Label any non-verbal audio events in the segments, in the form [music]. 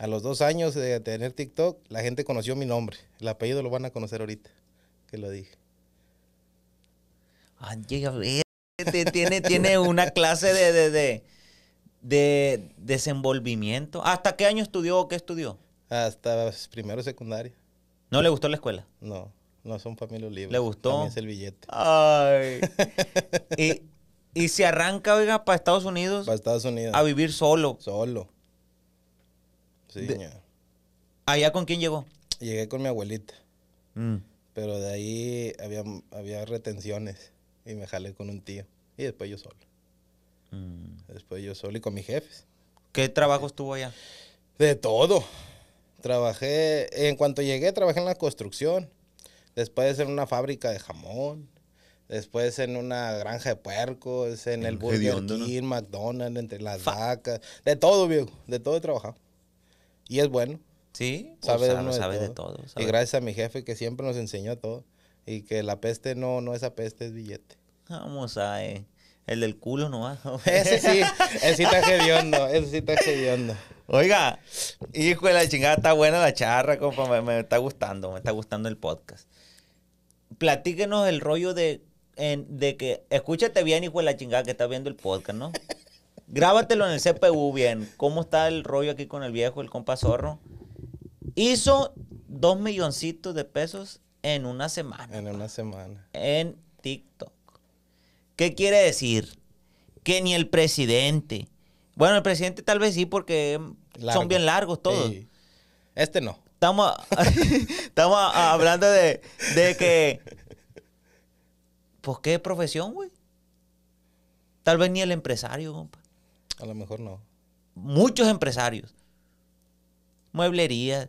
A los dos años de tener TikTok, la gente conoció mi nombre. El apellido lo van a conocer ahorita, que lo dije. Ah, llega tiene, tiene una clase de, de, de, de, desenvolvimiento. ¿Hasta qué año estudió o qué estudió? Hasta primero secundaria. ¿No le gustó la escuela? No, no son familia libre. ¿Le gustó? También es el billete. Ay. [laughs] y, y se arranca, oiga, para Estados Unidos. Para Estados Unidos. A vivir solo. Solo. Sí, de, ¿Allá con quién llegó? Llegué con mi abuelita. Mm. Pero de ahí había, había retenciones y me jalé con un tío. Y después yo solo. Mm. Después yo solo y con mis jefes. ¿Qué trabajo estuvo allá? De todo. Trabajé, en cuanto llegué, trabajé en la construcción. Después en una fábrica de jamón. Después en una granja de puercos, en, el Burger King, McDonald's, entre las vacas. De todo, viejo. De todo he trabajado. Y es bueno. Sí, sabe, sabe, de todo. Y gracias a mi jefe que siempre nos enseñó todo. Y que la peste no, no es a peste, es billete. Vamos a... El del culo nomás. [laughs] Ese sí, ese sí está hediondo, ese sí está hediondo. Oiga, hijo de la chingada, está buena la charra, compa, me, está gustando, me está gustando el podcast. Platíquenos el rollo de, de que, escúchate bien, hijo de la chingada, que está viendo el podcast, ¿no? grábatelo en el CPU bien. ¿Cómo está el rollo aquí con el viejo, el compa zorro? Hizo dos milloncitos de pesos en una semana. En una semana. En TikTok. ¿Qué quiere decir? Que ni el presidente. Bueno, el presidente tal vez sí, porque son bien largos todos. Este no. Estamos, [laughs] estamos hablando de, de que. [laughs] Pues qué profesión, güey. Tal vez ni el empresario, compa. A lo mejor no. Muchos empresarios. Mueblerías,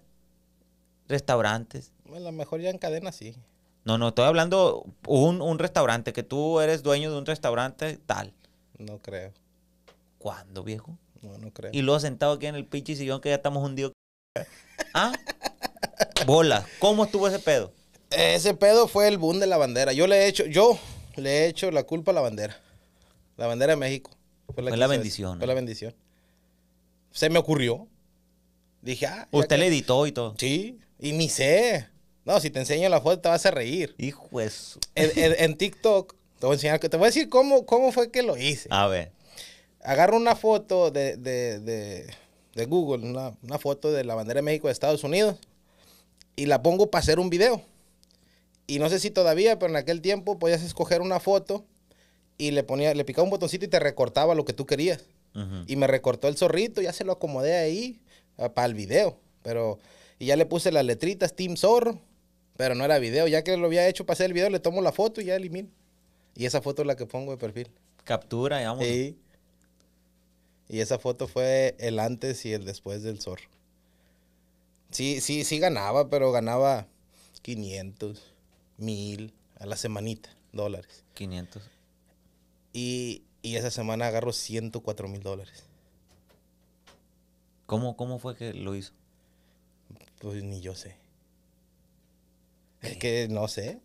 restaurantes. A lo mejor ya en cadena sí. No, no, estoy hablando un, un restaurante, que tú eres dueño de un restaurante tal. No creo. ¿Cuándo, viejo? No, no creo. Y luego sentado aquí en el pinche sillón que ya estamos hundidos. ¿Ah? Bola, ¿cómo estuvo ese pedo? Ese pedo fue el boom de la bandera. Yo le he hecho, yo le he hecho la culpa a la bandera. La bandera de México. Fue la, bendición. Fue la bendición. Se me ocurrió. Dije, ah. Usted le editó y todo. Sí, y ni sé. No, si te enseño la foto te vas a reír. Hijo eso. En, TikTok, te voy a enseñar, te voy a decir cómo, cómo fue que lo hice. A ver. Agarro una foto de, Google, una, una, foto de la bandera de México de Estados Unidos, y la pongo para hacer un video. Y no sé si todavía, pero en aquel tiempo podías escoger una foto y le ponía, le picaba un botoncito y te recortaba lo que tú querías. Y me recortó el zorrito, ya se lo acomodé ahí ah, para el video. Pero, y ya le puse las letritas Team Zorro, pero no era video. Ya que lo había hecho para hacer el video, le tomo la foto y ya elimino. Y esa foto es la que pongo de perfil. Captura, vamos. Sí. Y esa foto fue el antes y el después del zorro. Sí, sí, sí ganaba, pero ganaba 500, 1000 a la semanita, dólares. 500. Y, esa semana agarro 104 mil dólares. ¿Cómo, ¿Cómo fue que lo hizo? Pues ni yo sé. Es eh. que no sé.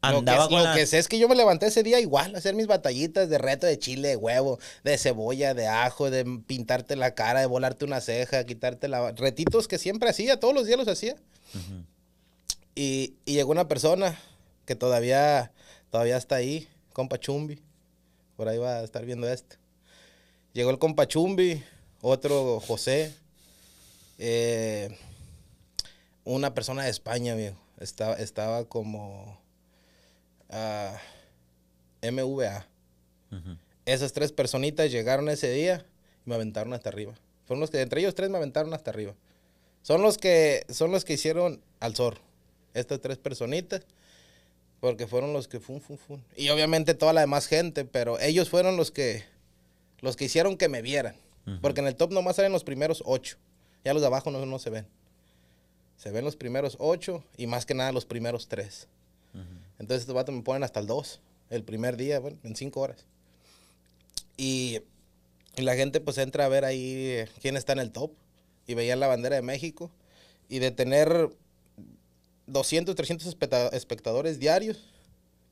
Andaba lo que, sé es que yo me levanté ese día igual a hacer mis batallitas de reto de chile, de huevo, de cebolla, de ajo, de pintarte la cara, de volarte una ceja, quitarte la... Retitos que siempre hacía, todos los días los hacía. y, y, llegó una persona que todavía, todavía está ahí compa Chumbi. Por ahí va a estar viendo esto. Llegó el compachumbi, otro José. Eh, una persona de España, viejo. Estaba, estaba como ah, MVA. Esas tres personitas llegaron ese día y me aventaron hasta arriba. Fueron los que, entre ellos tres me aventaron hasta arriba. Son los que, son los que hicieron al zorro. Estas tres personitas porque fueron los que fun, fun, fun. Y obviamente toda la demás gente, pero ellos fueron los que, los que hicieron que me vieran. Porque en el top nomás salen los primeros ocho. Ya los de abajo no, no se ven. Se ven los primeros ocho y más que nada los primeros tres. Entonces estos me ponen hasta el dos, el primer día, bueno, en cinco horas. Y, la gente pues entra a ver ahí eh, quién está en el top. Y veía la bandera de México. Y de tener 200, 300 espectadores diarios,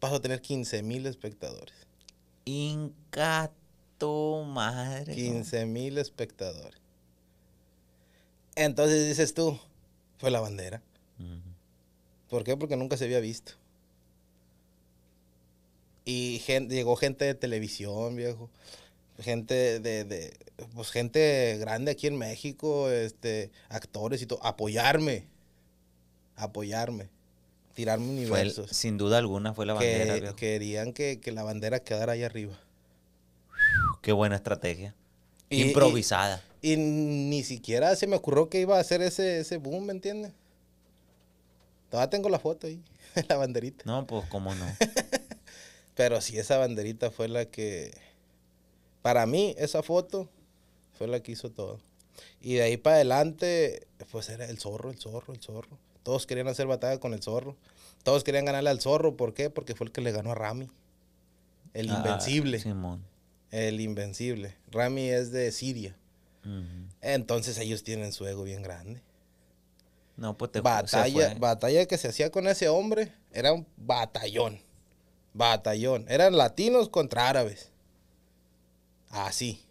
paso a tener 15 mil espectadores. Incato, madre. 15 mil espectadores. Entonces dices tú, fue la bandera. ¿Por qué? Porque nunca se había visto. Y llegó gente de televisión, viejo. Gente de, pues gente grande aquí en México, este, actores y todo, apoyarme apoyarme, tirarme universos. sin duda alguna fue la bandera. Que, Querían que, la bandera quedara ahí arriba. Qué buena estrategia. Improvisada. Y, ni siquiera se me ocurrió que iba a hacer ese, ese boom, ¿me entiendes? Todavía tengo la foto ahí, [laughs] la banderita. No, pues cómo no. [laughs] Pero sí, esa banderita fue la que... Para mí, esa foto fue la que hizo todo. Y de ahí para adelante, pues era el zorro, el zorro, el zorro. Todos querían hacer batalla con el zorro. Todos querían ganarle al zorro. ¿Por qué? Porque fue el que le ganó a Rami. El ah, invencible. Simón. El invencible. Rami es de Siria. Entonces ellos tienen su ego bien grande. No, pues te batalla, batalla que se hacía con ese hombre era un batallón. Batallón. Eran latinos contra árabes. Así.